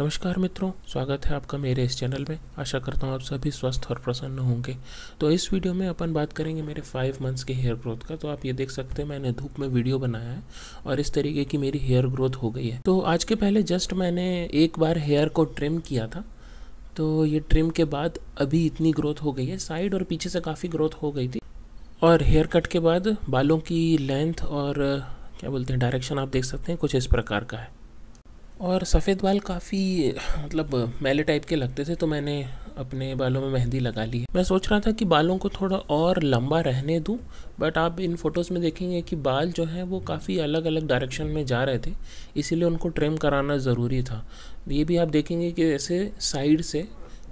नमस्कार मित्रों स्वागत है आपका मेरे इस चैनल में आशा करता हूँ आप सभी स्वस्थ और प्रसन्न होंगे तो इस वीडियो में अपन बात करेंगे मेरे फाइव मंथ्स के हेयर ग्रोथ का तो आप ये देख सकते हैं मैंने धूप में वीडियो बनाया है और इस तरीके की मेरी हेयर ग्रोथ हो गई है तो आज के पहले जस्ट मैंने एक बार हेयर को ट्रिम किया था तो ये ट्रिम के बाद अभी इतनी ग्रोथ हो गई है साइड और पीछे से काफ़ी ग्रोथ हो गई थी और हेयर कट के बाद बालों की लेंथ और क्या बोलते हैं डायरेक्शन आप देख सकते हैं कुछ इस प्रकार का है और सफ़ेद बाल काफ़ी मतलब मैले टाइप के लगते थे तो मैंने अपने बालों में मेहंदी लगा ली मैं सोच रहा था कि बालों को थोड़ा और लंबा रहने दूं बट आप इन फ़ोटोज़ में देखेंगे कि बाल जो हैं वो काफ़ी अलग अलग डायरेक्शन में जा रहे थे इसीलिए उनको ट्रिम कराना ज़रूरी था ये भी आप देखेंगे कि ऐसे साइड से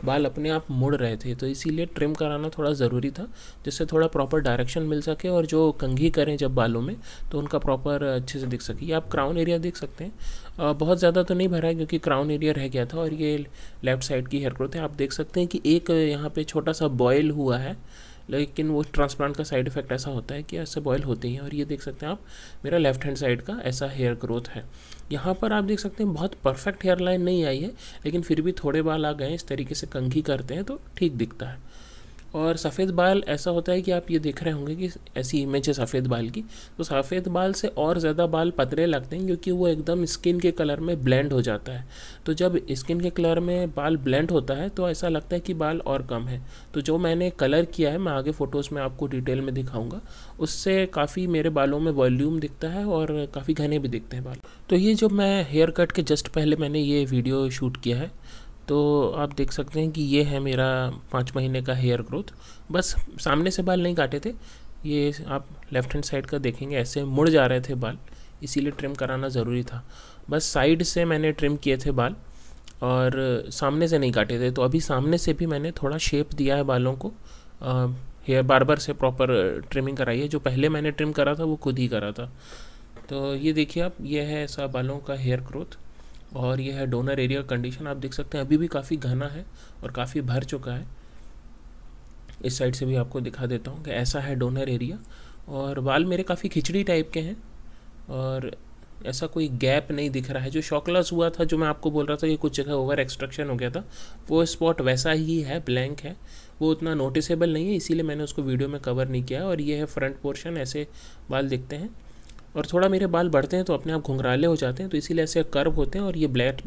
बाल अपने आप मुड़ रहे थे तो इसीलिए ट्रिम कराना थोड़ा ज़रूरी था जिससे थोड़ा प्रॉपर डायरेक्शन मिल सके और जो कंघी करें जब बालों में तो उनका प्रॉपर अच्छे से दिख सके आप क्राउन एरिया देख सकते हैं बहुत ज़्यादा तो नहीं भरा है क्योंकि क्राउन एरिया रह गया था और ये लेफ्ट साइड की हेयर ग्रोथ है आप देख सकते हैं कि एक यहाँ पर छोटा सा बॉयल हुआ है लेकिन वो ट्रांसप्लांट का साइड इफेक्ट ऐसा होता है कि ऐसे बॉयल होते हैं और ये देख सकते हैं आप मेरा लेफ्ट हैंड साइड का ऐसा हेयर ग्रोथ है यहाँ पर आप देख सकते हैं बहुत परफेक्ट हेयर लाइन नहीं आई है लेकिन फिर भी थोड़े बाल आ गए इस तरीके से कंघी करते हैं तो ठीक दिखता है और सफ़ेद बाल ऐसा होता है कि आप ये देख रहे होंगे कि ऐसी इमेज है सफ़ेद बाल की तो सफ़ेद बाल से और ज़्यादा बाल पतले लगते हैं क्योंकि वो एकदम स्किन के कलर में ब्लेंड हो जाता है तो जब स्किन के कलर में बाल ब्लेंड होता है तो ऐसा लगता है कि बाल और कम है तो जो मैंने कलर किया है मैं आगे फ़ोटोज़ में आपको डिटेल में दिखाऊँगा उससे काफ़ी मेरे बालों में वॉल्यूम दिखता है और काफ़ी घने भी दिखते हैं बाल तो ये जो मैं हेयर कट के जस्ट पहले मैंने ये वीडियो शूट किया है तो आप देख सकते हैं कि ये है मेरा पाँच महीने का हेयर ग्रोथ बस सामने से बाल नहीं काटे थे ये आप लेफ्ट हैंड साइड का देखेंगे ऐसे मुड़ जा रहे थे बाल इसीलिए ट्रिम कराना ज़रूरी था बस साइड से मैंने ट्रिम किए थे बाल और सामने से नहीं काटे थे तो अभी सामने से भी मैंने थोड़ा शेप दिया है बालों को हेयर बार बार से प्रॉपर ट्रिमिंग कराई है जो पहले मैंने ट्रिम करा था वो खुद ही करा था तो ये देखिए आप ये है ऐसा बालों का हेयर ग्रोथ और यह है डोनर एरिया कंडीशन आप देख सकते हैं अभी भी काफ़ी घना है और काफ़ी भर चुका है इस साइड से भी आपको दिखा देता हूँ कि ऐसा है डोनर एरिया और बाल मेरे काफ़ी खिचड़ी टाइप के हैं और ऐसा कोई गैप नहीं दिख रहा है जो शॉकलस हुआ था जो मैं आपको बोल रहा था कि कुछ जगह ओवर एक्सट्रक्शन हो गया था वो स्पॉट वैसा ही है ब्लैंक है वो उतना नोटिसेबल नहीं है इसीलिए मैंने उसको वीडियो में कवर नहीं किया और ये है फ्रंट पोर्शन ऐसे बाल दिखते हैं और थोड़ा मेरे बाल बढ़ते हैं तो अपने आप घुंघराले हो जाते हैं तो इसीलिए ऐसे कर्व होते हैं और ये ब्लैक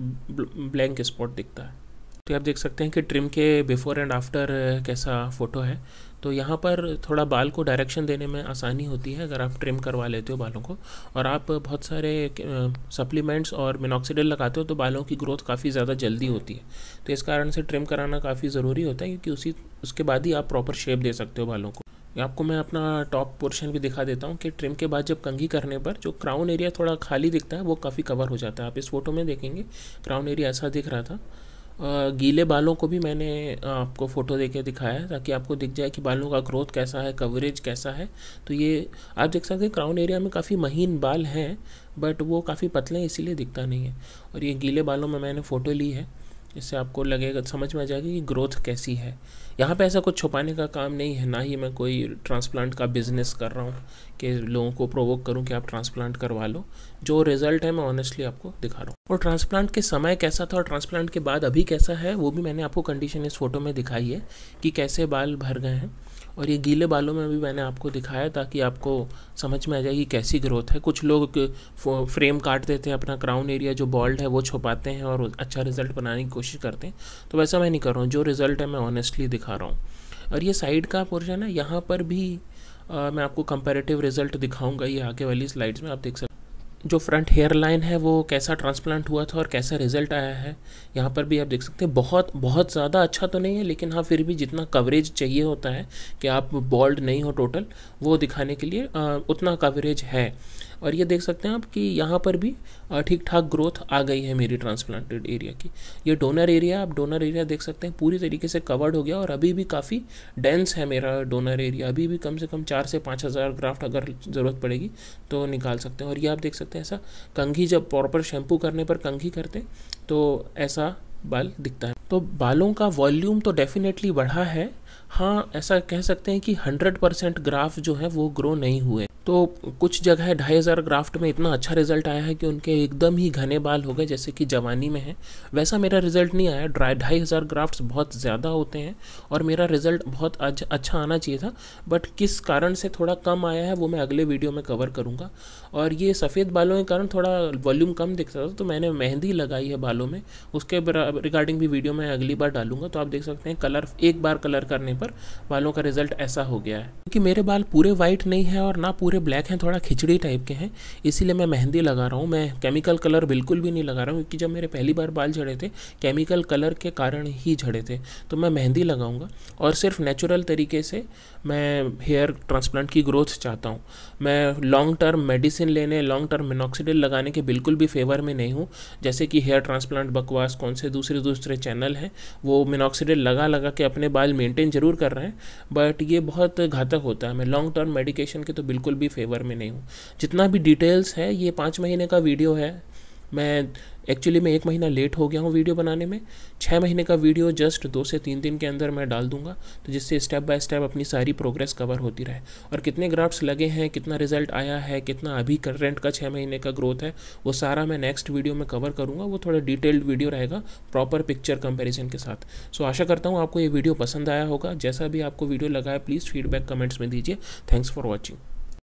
ब्लैंक स्पॉट दिखता है तो आप देख सकते हैं कि ट्रिम के बिफ़ोर एंड आफ्टर कैसा फ़ोटो है तो यहाँ पर थोड़ा बाल को डायरेक्शन देने में आसानी होती है अगर आप ट्रिम करवा लेते हो बालों को और आप बहुत सारे सप्लीमेंट्स और मिनोक्सीडल लगाते हो तो बालों की ग्रोथ काफ़ी ज़्यादा जल्दी होती है तो इस कारण से ट्रिम कराना काफ़ी ज़रूरी होता है क्योंकि उसी उसके बाद ही आप प्रॉपर शेप दे सकते हो बालों को आपको मैं अपना टॉप पोर्शन भी दिखा देता हूँ कि ट्रिम के बाद जब कंघी करने पर जो क्राउन एरिया थोड़ा खाली दिखता है वो काफ़ी कवर हो जाता है आप इस फोटो में देखेंगे क्राउन एरिया ऐसा दिख रहा था गीले बालों को भी मैंने आपको फ़ोटो दे के दिखाया ताकि आपको दिख जाए कि बालों का ग्रोथ कैसा है कवरेज कैसा है तो ये आप देख सकते हैं क्राउन एरिया में काफ़ी महीन बाल हैं बट वो काफ़ी पतले हैं इसीलिए दिखता नहीं है और ये गीले बालों में मैंने फ़ोटो ली है इससे आपको लगेगा समझ में आ जाएगा कि ग्रोथ कैसी है यहाँ पे ऐसा कुछ छुपाने का काम नहीं है ना ही मैं कोई ट्रांसप्लांट का बिज़नेस कर रहा हूँ कि लोगों को प्रोवोक करूँ कि आप ट्रांसप्लांट करवा लो जो रिज़ल्ट है मैं ऑनेस्टली आपको दिखा रहा हूँ और ट्रांसप्लांट के समय कैसा था और ट्रांसप्लांट के बाद अभी कैसा है वो भी मैंने आपको कंडीशन इस फोटो में दिखाई है कि कैसे बाल भर गए हैं और ये गीले बालों में भी मैंने आपको दिखाया ताकि आपको समझ में आ जाए कि कैसी ग्रोथ है कुछ लोग फ्रेम काट देते हैं अपना क्राउन एरिया जो बॉल्ड है वो छुपाते हैं और अच्छा रिजल्ट बनाने की कोशिश करते हैं तो वैसा मैं नहीं कर रहा हूँ जो रिज़ल्ट है मैं ऑनेस्टली दिखा रहा हूँ और ये साइड का पोर्शन है यहाँ पर भी आ, मैं आपको कंपेरेटिव रिजल्ट दिखाऊंगा ये आगे वाली स्लाइड्स में आप देख सकते जो फ्रंट हेयर लाइन है वो कैसा ट्रांसप्लांट हुआ था और कैसा रिजल्ट आया है यहाँ पर भी आप देख सकते हैं बहुत बहुत ज़्यादा अच्छा तो नहीं है लेकिन हाँ फिर भी जितना कवरेज चाहिए होता है कि आप बॉल्ड नहीं हो टोटल वो दिखाने के लिए आ, उतना कवरेज है और ये देख सकते हैं आप कि यहाँ पर भी ठीक ठाक ग्रोथ आ गई है मेरी ट्रांसप्लांटेड एरिया की ये डोनर एरिया आप डोनर एरिया देख सकते हैं पूरी तरीके से कवर्ड हो गया और अभी भी काफ़ी डेंस है मेरा डोनर एरिया अभी भी कम से कम चार से पाँच हज़ार ग्राफ्ट अगर ज़रूरत पड़ेगी तो निकाल सकते हैं और ये आप देख सकते सकते हैं ऐसा कंघी जब प्रॉपर शैम्पू करने पर कंघी करते तो ऐसा बाल दिखता है तो बालों का वॉल्यूम तो डेफिनेटली बढ़ा है हाँ ऐसा कह सकते हैं कि हंड्रेड परसेंट ग्राफ जो है वो ग्रो नहीं हुए तो कुछ जगह ढाई हज़ार ग्राफ्ट में इतना अच्छा रिजल्ट आया है कि उनके एकदम ही घने बाल हो गए जैसे कि जवानी में है वैसा मेरा रिजल्ट नहीं आया ड्राई ढाई हज़ार ग्राफ्ट बहुत ज़्यादा होते हैं और मेरा रिजल्ट बहुत अच्छा आना चाहिए था बट किस कारण से थोड़ा कम आया है वो मैं अगले वीडियो में कवर करूँगा और ये सफ़ेद बालों के कारण थोड़ा वॉल्यूम कम दिखता था तो मैंने मेहंदी लगाई है बालों में उसके रिगार्डिंग भी वीडियो मैं अगली बार डालूंगा तो आप देख सकते हैं कलर एक बार कलर कर करने पर बालों का रिजल्ट ऐसा हो गया है क्योंकि मेरे बाल पूरे वाइट नहीं है और ना पूरे ब्लैक हैं थोड़ा खिचड़ी टाइप के हैं इसीलिए मैं मेहंदी लगा रहा हूँ मैं केमिकल कलर बिल्कुल भी नहीं लगा रहा हूँ क्योंकि जब मेरे पहली बार बाल झड़े थे केमिकल कलर के कारण ही झड़े थे तो मैं मेहंदी लगाऊंगा और सिर्फ नेचुरल तरीके से मैं हेयर ट्रांसप्लांट की ग्रोथ चाहता हूँ मैं लॉन्ग टर्म मेडिसिन लेने लॉन्ग टर्म मिनोक्सीडिल लगाने के बिल्कुल भी फेवर में नहीं हूँ जैसे कि हेयर ट्रांसप्लांट बकवास कौन से दूसरे दूसरे चैनल हैं वो मिनोक्सीडिल लगा लगा के अपने बाल मेंटेन मेडिकेशन जरूर कर रहे हैं बट ये बहुत घातक होता है मैं लॉन्ग टर्म मेडिकेशन के तो बिल्कुल भी फेवर में नहीं हूँ जितना भी डिटेल्स है ये पाँच महीने का वीडियो है मैं एक्चुअली मैं एक महीना लेट हो गया हूँ वीडियो बनाने में छः महीने का वीडियो जस्ट दो से तीन दिन के अंदर मैं डाल दूंगा तो जिससे स्टेप बाय स्टेप अपनी सारी प्रोग्रेस कवर होती रहे और कितने ग्राफ्ट्स लगे हैं कितना रिजल्ट आया है कितना अभी करेंट का छः महीने का ग्रोथ है वो सारा मैं नेक्स्ट वीडियो में कवर करूँगा वो थोड़ा डिटेल्ड वीडियो रहेगा प्रॉपर पिक्चर कंपेरिजन के साथ सो आशा करता हूँ आपको ये वीडियो पसंद आया होगा जैसा भी आपको वीडियो लगा है प्लीज़ फीडबैक कमेंट्स में दीजिए थैंक्स फॉर वॉचिंग